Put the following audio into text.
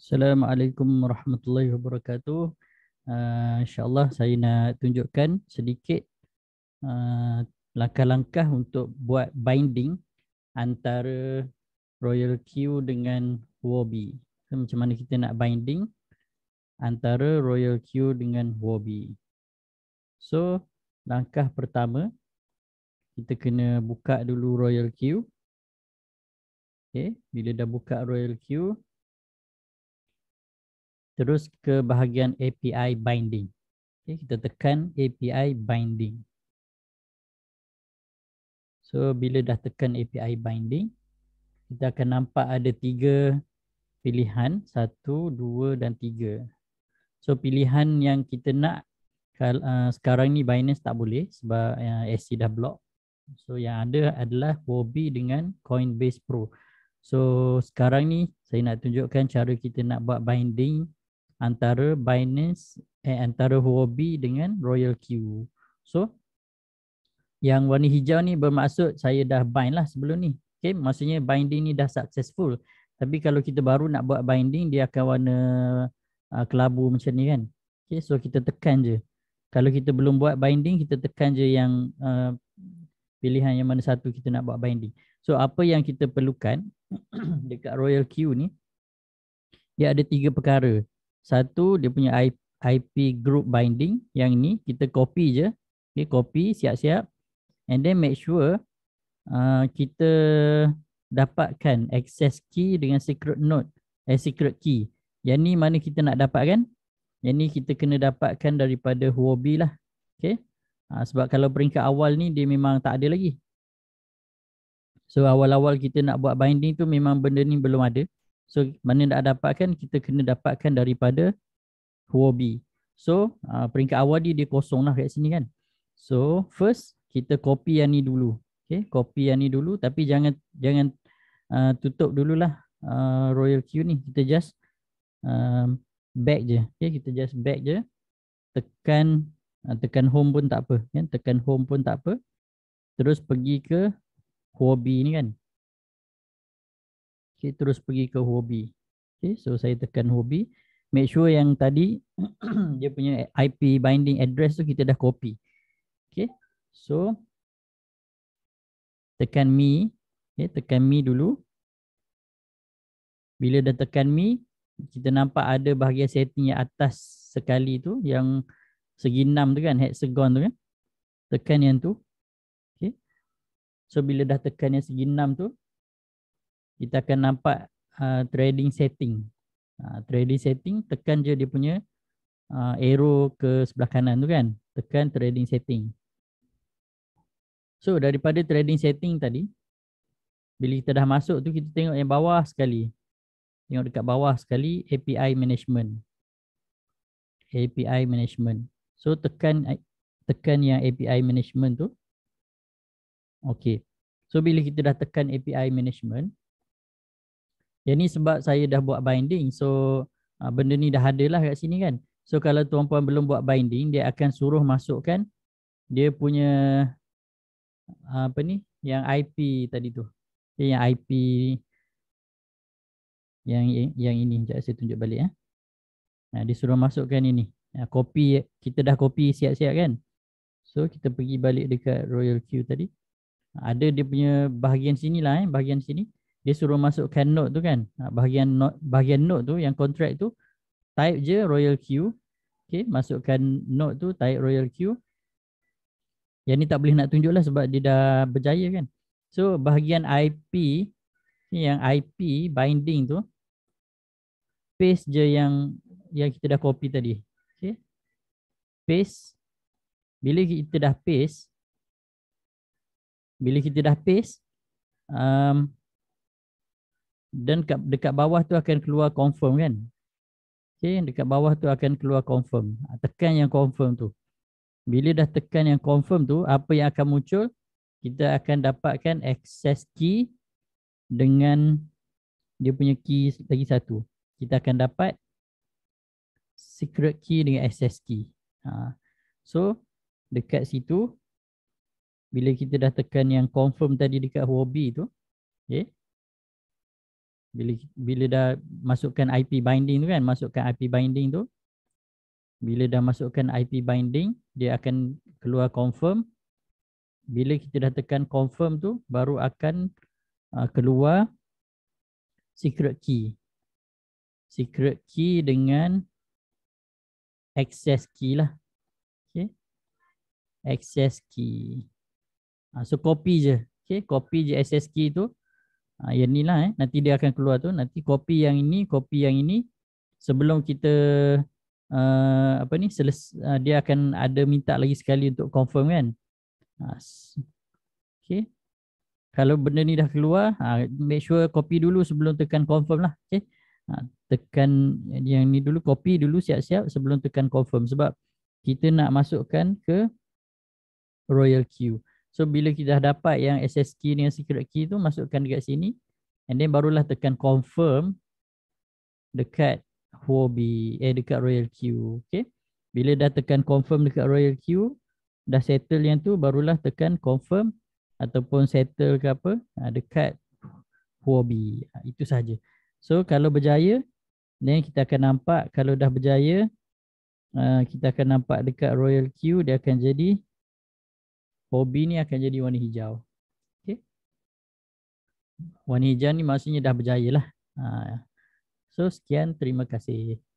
Assalamualaikum warahmatullahi wabarakatuh. Uh, InsyaAllah saya nak tunjukkan sedikit uh, langkah-langkah untuk buat binding antara Royal Q dengan Huobi. So, macam mana kita nak binding antara Royal Q dengan Huobi. So, langkah pertama kita kena buka dulu Royal Q. Okay. Bila dah buka Royal Q, terus ke bahagian API binding. Okay, kita tekan API binding. So bila dah tekan API binding, kita akan nampak ada tiga pilihan. Satu, dua dan tiga. So pilihan yang kita nak uh, sekarang ni Binance tak boleh sebab SC uh, dah block. So yang ada adalah Wobi dengan Coinbase Pro. So sekarang ni saya nak tunjukkan cara kita nak buat binding antara Binance eh, antara Huobi dengan Royal Q. So yang warna hijau ni bermaksud saya dah bind lah sebelum ni. Okay, maksudnya binding ni dah successful. Tapi kalau kita baru nak buat binding, dia akan warna uh, kelabu macam ni kan. Okay, so kita tekan je. Kalau kita belum buat binding, kita tekan je yang uh, pilihan yang mana satu kita nak buat binding. So apa yang kita perlukan dekat Royal Q ni, dia ada tiga perkara. Satu dia punya IP, IP group binding yang ni kita copy je. Okay, copy siap-siap. And then make sure uh, kita dapatkan access key dengan secret node, eh, secret key. Yang ni mana kita nak dapatkan? Yang ni kita kena dapatkan daripada Huobi lah. Okay. Ha, sebab kalau peringkat awal ni dia memang tak ada lagi. So awal-awal kita nak buat binding tu memang benda ni belum ada. So mana nak dapatkan kita kena dapatkan daripada hobi. So uh, peringkat awal dia, dia kosong lah kat sini kan. So first kita copy yang ni dulu. Okay copy yang ni dulu tapi jangan jangan uh, tutup dululah uh, royal Q ni. Kita just uh, back je. Okay kita just back je. Tekan uh, tekan home pun tak apa. Kan? Tekan home pun tak apa. Terus pergi ke hobi ni kan okay, terus pergi ke hobi. Okay, so saya tekan hobi. Make sure yang tadi dia punya IP binding address tu kita dah copy. Okay, so tekan me, okay, tekan me dulu. Bila dah tekan me, kita nampak ada bahagian setting yang atas sekali tu yang segi enam tu kan, hexagon tu kan. Tekan yang tu. Okay. So bila dah tekan yang segi enam tu, kita akan nampak uh, trading setting. Uh, trading setting tekan je dia punya uh, arrow ke sebelah kanan tu kan. Tekan trading setting. So daripada trading setting tadi bila kita dah masuk tu kita tengok yang bawah sekali. Tengok dekat bawah sekali API management. API management. So tekan eh, tekan yang API management tu. Okay. So bila kita dah tekan API management, yang ni sebab saya dah buat binding so ha, benda ni dah ada lah kat sini kan. So kalau tuan puan belum buat binding dia akan suruh masukkan dia punya ah, apa ni yang IP tadi tu. Okay, eh, yang IP yang yang ini jap saya tunjuk balik eh. Nah, dia suruh masukkan ini. Ya, copy kita dah copy siap-siap kan. So kita pergi balik dekat Royal Q tadi. Ada dia punya bahagian sini lah eh, bahagian sini dia suruh masukkan note tu kan ha, bahagian note, bahagian note tu yang contract tu type je royal Q, okey masukkan note tu type royal Q. yang ni tak boleh nak tunjuk lah sebab dia dah berjaya kan so bahagian ip ni yang ip binding tu paste je yang yang kita dah copy tadi okey paste bila kita dah paste bila kita dah paste um, dan dekat, dekat bawah tu akan keluar confirm kan okey dekat bawah tu akan keluar confirm ah, tekan yang confirm tu bila dah tekan yang confirm tu apa yang akan muncul kita akan dapatkan access key dengan dia punya key lagi satu kita akan dapat secret key dengan access key ha. so dekat situ bila kita dah tekan yang confirm tadi dekat hobby tu okey bila bila dah masukkan IP binding tu kan masukkan IP binding tu bila dah masukkan IP binding dia akan keluar confirm bila kita dah tekan confirm tu baru akan uh, keluar secret key secret key dengan access key lah okey access key uh, so copy je okey copy je access key tu Ha, yang ni lah eh. Nanti dia akan keluar tu. Nanti copy yang ini, copy yang ini. Sebelum kita uh, apa ni seles, uh, dia akan ada minta lagi sekali untuk confirm kan. Ha, okay. Kalau benda ni dah keluar, uh, make sure copy dulu sebelum tekan confirm lah. Okay. Uh, ha, tekan yang ni dulu, copy dulu siap-siap sebelum tekan confirm. Sebab kita nak masukkan ke Royal Queue. So bila kita dah dapat yang access key dengan secret key tu masukkan dekat sini and then barulah tekan confirm dekat Huobi eh dekat Royal Q okay. Bila dah tekan confirm dekat Royal Q dah settle yang tu barulah tekan confirm ataupun settle ke apa ha, dekat Huobi ha, itu sahaja. So kalau berjaya then kita akan nampak kalau dah berjaya ha, kita akan nampak dekat Royal Q dia akan jadi hobi ni akan jadi warna hijau. Okay. Warna hijau ni maksudnya dah berjaya lah. Ha. So sekian terima kasih.